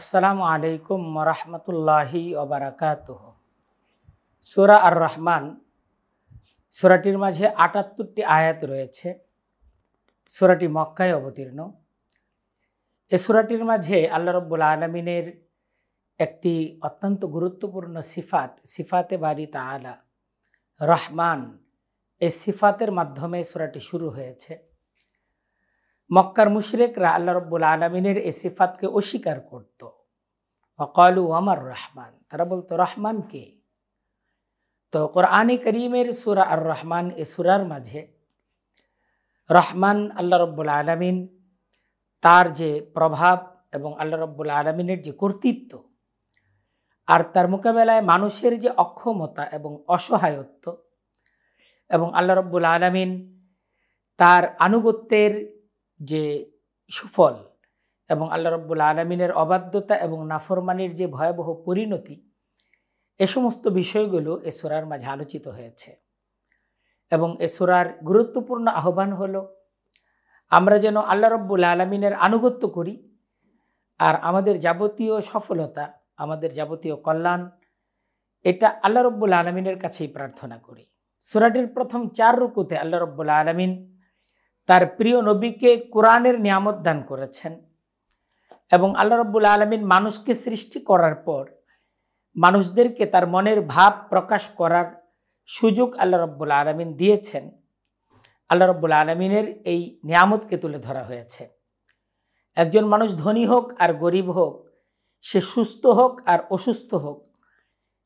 আসসালামু আলাইকুম রহমতুল্লাহি অবরাকাত সুরা আর রহমান সুরাটির মাঝে আটাত্তরটি আয়াত রয়েছে সুরাটি মক্কায় অবতীর্ণ এ সুরাটির মাঝে আল্লাহ রব্বুল আলমিনের একটি অত্যন্ত গুরুত্বপূর্ণ সিফাত সিফাতে বাড়ি আলা রহমান এই সিফাতের মাধ্যমে সুরাটি শুরু হয়েছে মক্কার মুশরেকরা আল্লাহ রব্বুল আলমিনের এ সিফাতকে অস্বীকার করত অকালু আমার রহমান তারা বলতো রহমান কে তো কোরআনে করিমের সুরা আর রহমান এ সুরার মাঝে রহমান আল্লাহ রব্বুল আলমিন তার যে প্রভাব এবং আল্লাহ রব্বুল আলমিনের যে কর্তৃত্ব আর তার মোকাবেলায় মানুষের যে অক্ষমতা এবং অসহায়ত্ব এবং আল্লাহ রব্বুল আলমিন তার আনুগত্যের যে সুফল এবং আল্লাহ রব্বুল আলমিনের অবাধ্যতা এবং নাফরমানির যে ভয়াবহ পরিণতি এ সমস্ত বিষয়গুলো এ সোরার মাঝে আলোচিত হয়েছে এবং এ সোরার গুরুত্বপূর্ণ আহ্বান হলো আমরা যেন আল্লাহ রব্বুল আলমিনের আনুগত্য করি আর আমাদের যাবতীয় সফলতা আমাদের যাবতীয় কল্যাণ এটা আল্লাহ রব্বুল আলমিনের কাছেই প্রার্থনা করি সুরাটির প্রথম চার রুকুতে আল্লাহ রব্বুল আলমিন তার প্রিয় নবীকে কোরআনের নিয়ামত দান করেছেন এবং আল্লাহ রব্বুল আলমিন মানুষকে সৃষ্টি করার পর মানুষদেরকে তার মনের ভাব প্রকাশ করার সুযোগ আল্লাহ রব্বুল আলমিন দিয়েছেন আল্লাহ রব্বুল আলমিনের এই নিয়ামতকে তুলে ধরা হয়েছে একজন মানুষ ধনী হোক আর গরিব হোক সে সুস্থ হোক আর অসুস্থ হোক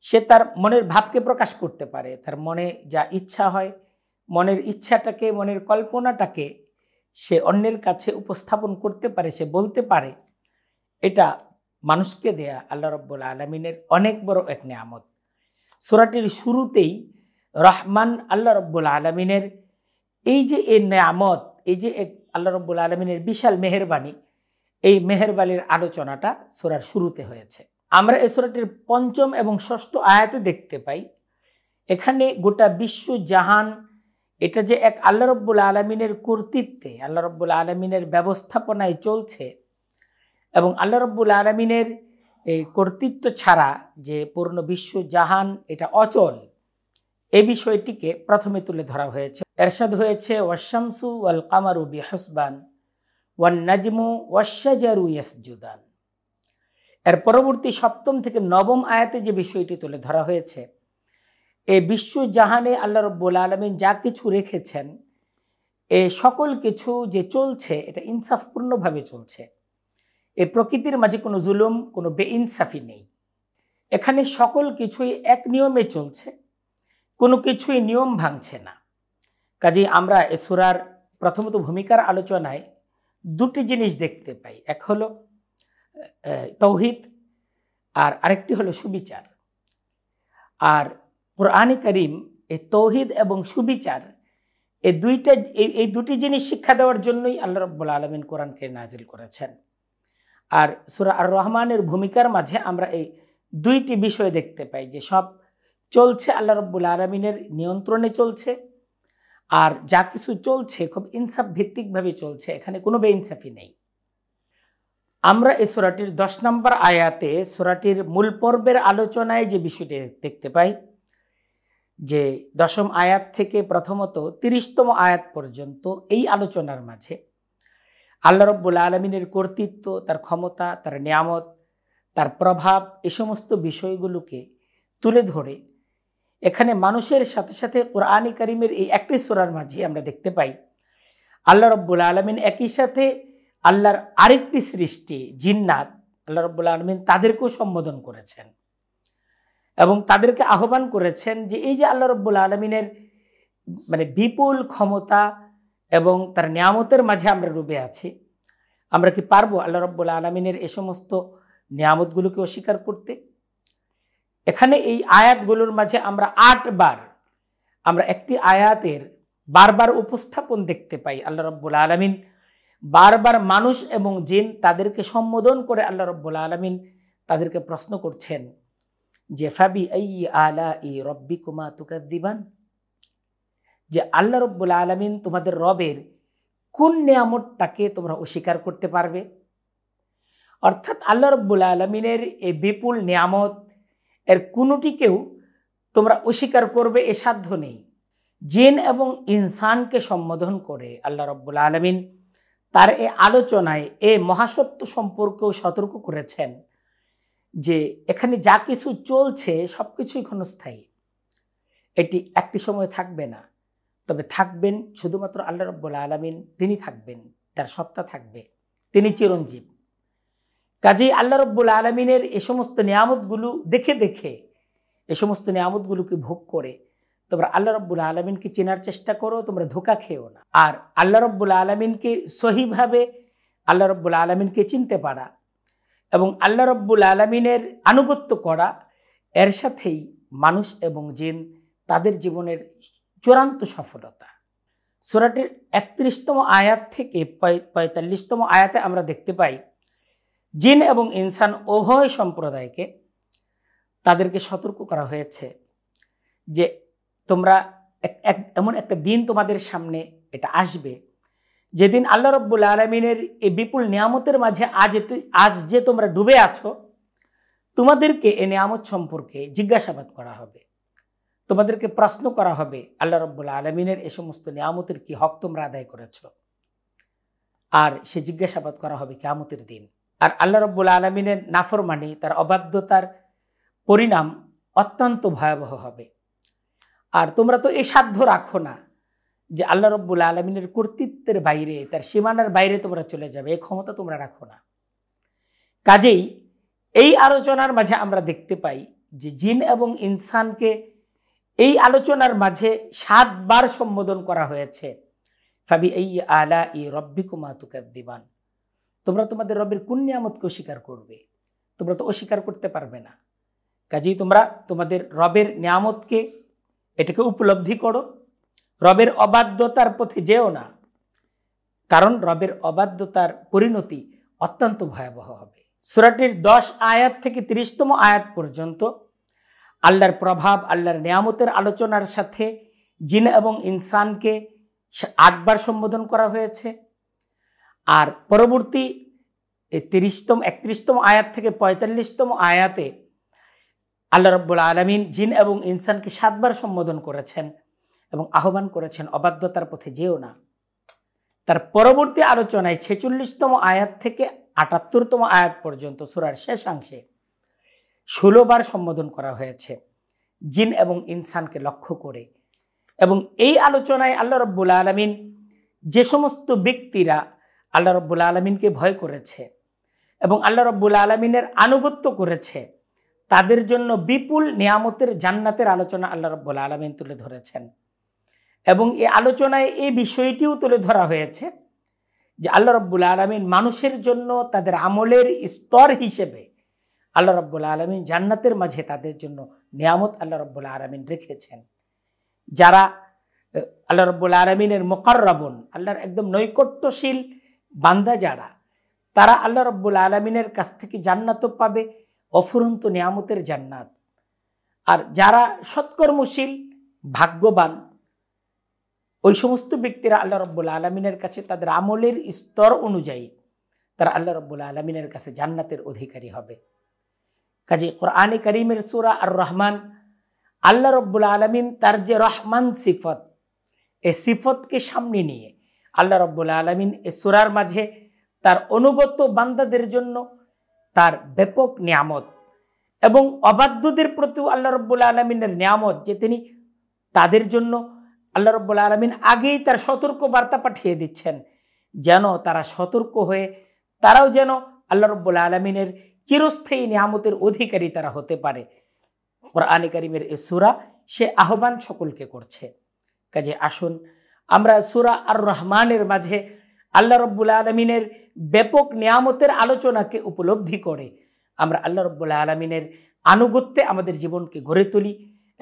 সে তার মনের ভাবকে প্রকাশ করতে পারে তার মনে যা ইচ্ছা হয় মনের ইচ্ছাটাকে মনের কল্পনাটাকে সে অন্যের কাছে উপস্থাপন করতে পারে সে বলতে পারে এটা মানুষকে দেয়া আল্লাহ রব্বুল আলমিনের অনেক বড় এক নিয়ামত সোরাটির শুরুতেই রহমান আল্লাহ রব্বুল আলমিনের এই যে এ নিয়ামত এই যে এক আল্লাহ রব্বুল আলমিনের বিশাল মেহরবানি এই মেহরবানির আলোচনাটা সোরার শুরুতে হয়েছে আমরা এ সোরাটির পঞ্চম এবং ষষ্ঠ আয়াতে দেখতে পাই এখানে গোটা বিশ্ব জাহান এটা যে এক আল্লাহ রব্বুল আলমিনের কর্তৃত্বে আল্লাহ রব্বুল আলমিনের ব্যবস্থাপনায় চলছে এবং আল্লাহ রব্বুল আলমিনের এই কর্তৃত্ব ছাড়া যে পূর্ণ বিশ্ব জাহান এটা অচল এ বিষয়টিকে প্রথমে তুলে ধরা হয়েছে এরশাদ হয়েছে ওয়াশামসু ওয়াল কামারু বি হসবান ওয়ান নাজমু ওয়াশাজারু ইয়াসজুদান এর পরবর্তী সপ্তম থেকে নবম আয়াতে যে বিষয়টি তুলে ধরা হয়েছে এ বিশ্বজাহানে আল্লাহ রব্বুল আলমিন যা কিছু রেখেছেন এ সকল কিছু যে চলছে এটা ইনসাফপূর্ণভাবে চলছে এ প্রকৃতির মাঝে কোনো জুলুম কোনো বেইনসাফি নেই এখানে সকল কিছুই এক নিয়মে চলছে কোনো কিছুই নিয়ম ভাঙছে না কাজেই আমরা এসুরার প্রথমত ভূমিকার আলোচনায় দুটি জিনিস দেখতে পাই এক হলো তৌহিদ আর আরেকটি হলো সুবিচার আর কোরআনে করিম এই তৌহিদ এবং সুবিচার এই দুইটা এই দুটি জিনিস শিক্ষা দেওয়ার জন্যই আল্লাহ রব্বুল আলমিন কোরআনকে নাজিল করেছেন আর সুরা আর রহমানের ভূমিকার মাঝে আমরা এই দুইটি বিষয় দেখতে পাই যে সব চলছে আল্লাহ রব্বুল আলমিনের নিয়ন্ত্রণে চলছে আর যা কিছু চলছে খুব ইনসাফ ভিত্তিকভাবে চলছে এখানে কোনো বেইনসাফি নেই আমরা এই সোরাটির দশ নম্বর আয়াতে সোরাটির মূল পর্বের আলোচনায় যে বিষয়টি দেখতে পাই যে দশম আয়াত থেকে প্রথমত তিরিশতম আয়াত পর্যন্ত এই আলোচনার মাঝে আল্লাহ রব্বুল আলমিনের কর্তৃত্ব তার ক্ষমতা তার নিয়ামত তার প্রভাব এ সমস্ত বিষয়গুলোকে তুলে ধরে এখানে মানুষের সাথে সাথে কোরআনী করিমের এই একটি সোরার মাঝে আমরা দেখতে পাই আল্লাহ রব্বুল আলমিন একই সাথে আল্লাহর আরেকটি সৃষ্টি জিন্নাত আল্লাহ রব্বুল আলমিন তাদেরকেও সম্বোধন করেছেন এবং তাদেরকে আহ্বান করেছেন যে এই যে আল্লাহ রব্বুল আলমিনের মানে বিপুল ক্ষমতা এবং তার নিয়ামতের মাঝে আমরা ডুবে আছি আমরা কি পারবো আল্লাহ রব্বুল আলমিনের এ সমস্ত নিয়ামতগুলোকে অস্বীকার করতে এখানে এই আয়াতগুলোর মাঝে আমরা আটবার আমরা একটি আয়াতের বারবার উপস্থাপন দেখতে পাই আল্লাহ রব্বুল আলমিন বারবার মানুষ এবং জিন তাদেরকে সম্বোধন করে আল্লাহ রব্বুল আলমিন তাদেরকে প্রশ্ন করছেন যে ফাবি আই আলা ই রব্বি কুমা দিবান যে আল্লাহ রব্বুল আলমিন তোমাদের রবের কোন নিয়ামতটাকে তোমরা অস্বীকার করতে পারবে অর্থাৎ আল্লাহ রব্বুল আলমিনের এই বিপুল নিয়ামত এর কোনোটিকেও তোমরা অস্বীকার করবে এ সাধ্য নেই জিন এবং ইনসানকে সম্বোধন করে আল্লাহ রব্বুল আলমিন তার এ আলোচনায় এ মহাসত্য সম্পর্কেও সতর্ক করেছেন যে এখানে যা কিছু চলছে সব কিছুই ক্ষণস্থায়ী এটি একটি সময় থাকবে না তবে থাকবেন শুধুমাত্র আল্লাহ রব্বুল আলমিন তিনি থাকবেন তার সত্তা থাকবে তিনি চিরঞ্জীব কাজেই আল্লাহ রব্বুল আলমিনের এ সমস্ত নিয়ামতগুলো দেখে দেখে এ সমস্ত নিয়ামতগুলোকে ভোগ করে তোমরা আল্লাহ রব্বুল আলমিনকে চেনার চেষ্টা করো তোমরা ধোকা খেও না আর আল্লাহ রব্বুল আলমিনকে সহিভাবে আল্লাহ রব্বুল আলমিনকে চিনতে পারা এবং আল্লাহ রব্বুল আলমিনের আনুগত্য করা এর সাথেই মানুষ এবং জিন তাদের জীবনের চূড়ান্ত সফলতা সোরাটির একত্রিশতম আয়াত থেকে পঁয়তাল্লিশতম আয়াতে আমরা দেখতে পাই জিন এবং ইনসান উভয় সম্প্রদায়কে তাদেরকে সতর্ক করা হয়েছে যে তোমরা এক এমন একটা দিন তোমাদের সামনে এটা আসবে যেদিন আল্লাহ রব্বুল আলমিনের এই বিপুল নিয়ামতের মাঝে আজ আজ যে তোমরা ডুবে আছো তোমাদেরকে এ নিয়ামত সম্পর্কে জিজ্ঞাসাবাদ করা হবে তোমাদেরকে প্রশ্ন করা হবে আল্লাহ রব্বুল আলমিনের এ সমস্ত নিয়ামতের কি হক তোমরা আদায় করেছ আর সে জিজ্ঞাসাবাদ করা হবে কেয়ামতের দিন আর আল্লাহ রব্বুল আলমিনের নাফরমানি তার অবাধ্যতার পরিণাম অত্যন্ত ভয়াবহ হবে আর তোমরা তো এ সাধ্য রাখো না যে আল্লাহ রব্বুল আলমিনের কর্তৃত্বের বাইরে তার সীমানার বাইরে তোমরা চলে যাবে এই ক্ষমতা তোমরা রাখো না কাজেই এই আলোচনার মাঝে আমরা দেখতে পাই যে জিন এবং ইনসানকে এই আলোচনার মাঝে সাতবার সম্বোধন করা হয়েছে ফাবি এই আলা ই রব্বিকুমা তুকার দিবান তোমরা তোমাদের রবের কোন নিয়ামতকে অস্বীকার করবে তোমরা তো অস্বীকার করতে পারবে না কাজেই তোমরা তোমাদের রবের নিয়ামতকে এটাকে উপলব্ধি করো রবের অবাধ্যতার পথে যেও না কারণ রবের অবাধ্যতার পরিণতি অত্যন্ত ভয়াবহ হবে সুরাটির দশ আয়াত থেকে তিরিশতম আয়াত পর্যন্ত আল্লাহর প্রভাব আল্লাহর নিয়ামতের আলোচনার সাথে জিন এবং ইনসানকে আটবার সম্বোধন করা হয়েছে আর পরবর্তী তিরিশতম একত্রিশতম আয়াত থেকে পঁয়তাল্লিশতম আয়াতে আল্লাহ রব্বুল আলমিন জিন এবং ইনসানকে সাতবার সম্বোধন করেছেন এবং আহ্বান করেছেন অবাধ্যতার পথে যেও না তার পরবর্তী আলোচনায় ছেচল্লিশতম আয়াত থেকে আটাত্তরতম আয়াত পর্যন্ত সুরার শেষাংশে ষোলোবার সম্বোধন করা হয়েছে জিন এবং ইনসানকে লক্ষ্য করে এবং এই আলোচনায় আল্লাহ রব্বুল আলমিন যে সমস্ত ব্যক্তিরা আল্লাহ রব্বুল আলমিনকে ভয় করেছে এবং আল্লাহ রব্বুল আলমিনের আনুগত্য করেছে তাদের জন্য বিপুল নিয়ামতের জান্নাতের আলোচনা আল্লাহ রব্বুল আলমিন তুলে ধরেছেন এবং এই আলোচনায় এই বিষয়টিও তুলে ধরা হয়েছে যে আল্লাহ রব্বুল আলমিন মানুষের জন্য তাদের আমলের স্তর হিসেবে আল্লাহ রব্বুল আলমিন জান্নাতের মাঝে তাদের জন্য নিয়ামত আল্লাহ রব্বুল আলমিন রেখেছেন যারা আল্লাহ রব্বুল আলমিনের মোকাররাবন আল্লাহর একদম নৈকট্যশীল বান্দা যারা তারা আল্লাহ রব্বুল আলমিনের কাছ থেকে জান্নাতও পাবে অফুরন্ত নিয়ামতের জান্নাত আর যারা সৎকর্মশীল ভাগ্যবান ওই সমস্ত ব্যক্তিরা আল্লাহ রব্বুল আলমিনের কাছে তাদের আমলের স্তর অনুযায়ী তারা আল্লাহ রব্বুল আলমিনের কাছে জান্নাতের অধিকারী হবে কাজে কোরআনে করিমের সুরা আর রহমান আল্লাহ রব্বুল আলমিন তার যে রহমান সিফত এ সিফতকে সামনে নিয়ে আল্লাহ রব্বুল আলমিন এ সুরার মাঝে তার অনুগত বান্দাদের জন্য তার ব্যাপক নিয়ামত এবং অবাধ্যদের প্রতিও আল্লাহ রব্বুল আলমিনের নিয়ামত যে তিনি তাদের জন্য আল্লাহ রব্বুল আলমিন আগেই তার সতর্ক বার্তা পাঠিয়ে দিচ্ছেন যেন তারা সতর্ক হয়ে তারাও যেন আল্লাহ রব্বুল আলমিনের চিরস্থায়ী নিয়ামতের অধিকারী তারা হতে পারে কোরআনে কারিমের এ সুরা সে আহ্বান সকলকে করছে কাজে আসুন আমরা সুরা আর রহমানের মাঝে আল্লাহ রব্বুল আলমিনের ব্যাপক নিয়ামতের আলোচনাকে উপলব্ধি করে আমরা আল্লাহ রব্বুল আলমিনের আনুগত্যে আমাদের জীবনকে গড়ে তুলি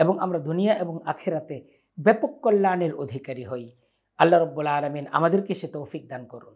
এবং আমরা দুনিয়া এবং আখেরাতে ব্যাপক কল্যাণের অধিকারী হই আল্লাহ রব্বুল আলমিন আমাদেরকে সে তৌফিক দান করুন